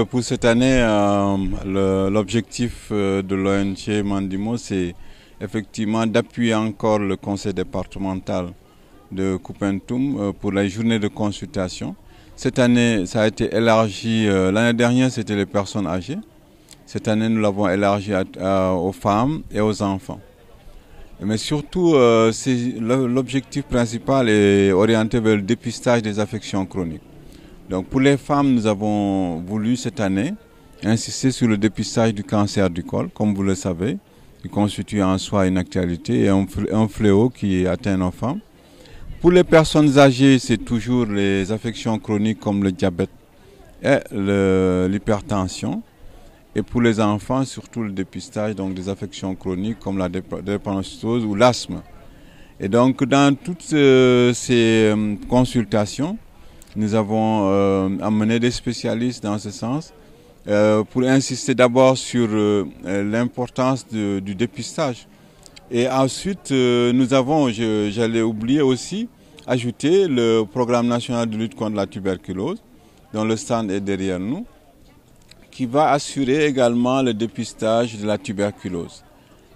Euh, pour cette année, euh, l'objectif euh, de l'ONG Mandimo, c'est effectivement d'appuyer encore le conseil départemental de Coupentum pour la journée de consultation. Cette année, ça a été élargi. L'année dernière, c'était les personnes âgées. Cette année, nous l'avons élargi aux femmes et aux enfants. Mais surtout, l'objectif principal est orienté vers le dépistage des affections chroniques. Donc pour les femmes, nous avons voulu cette année insister sur le dépistage du cancer du col, comme vous le savez, qui constitue en soi une actualité et un fléau qui atteint nos femmes. Pour les personnes âgées, c'est toujours les affections chroniques comme le diabète et l'hypertension. Et pour les enfants, surtout le dépistage donc des affections chroniques comme la drépanocytose ou l'asthme. Et donc dans toutes euh, ces euh, consultations, nous avons euh, amené des spécialistes dans ce sens euh, pour insister d'abord sur euh, l'importance du dépistage. Et ensuite, nous avons, j'allais oublier aussi, ajouté le programme national de lutte contre la tuberculose, dont le stand est derrière nous, qui va assurer également le dépistage de la tuberculose.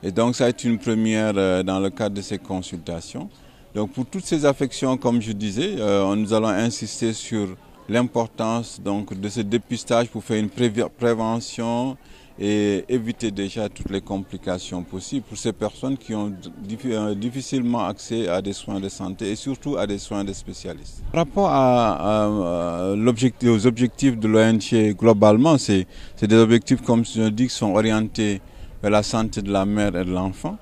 Et donc, ça est une première dans le cadre de ces consultations. Donc pour toutes ces affections, comme je disais, euh, nous allons insister sur l'importance donc de ce dépistage pour faire une prévention et éviter déjà toutes les complications possibles pour ces personnes qui ont euh, difficilement accès à des soins de santé et surtout à des soins de spécialistes. Par rapport à, euh, aux objectifs de l'ONG globalement, c'est des objectifs, comme je dis, qui sont orientés vers la santé de la mère et de l'enfant.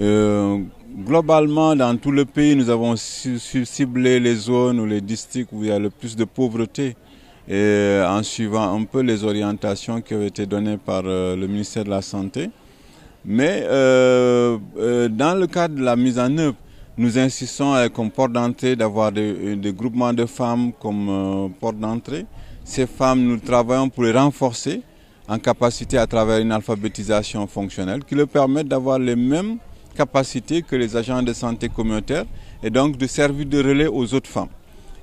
Euh, Globalement, dans tout le pays, nous avons ciblé les zones ou les districts où il y a le plus de pauvreté. Euh, en suivant un peu les orientations qui ont été données par euh, le ministère de la Santé. Mais euh, dans le cadre de la mise en œuvre, nous insistons avec un d'entrée d'avoir des, groupements de femmes comme porte d'entrée. Ces femmes, nous travaillons pour les renforcer en capacité à travers une alphabétisation fonctionnelle qui leur permet d'avoir les mêmes capacité que les agents de santé communautaire et donc de servir de relais aux autres femmes.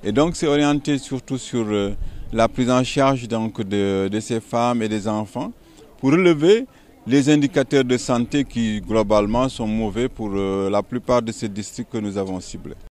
Et donc c'est orienté surtout sur euh, la prise en charge donc, de, ces femmes et des enfants pour relever les indicateurs de santé qui globalement sont mauvais pour euh, la plupart de ces districts que nous avons ciblés.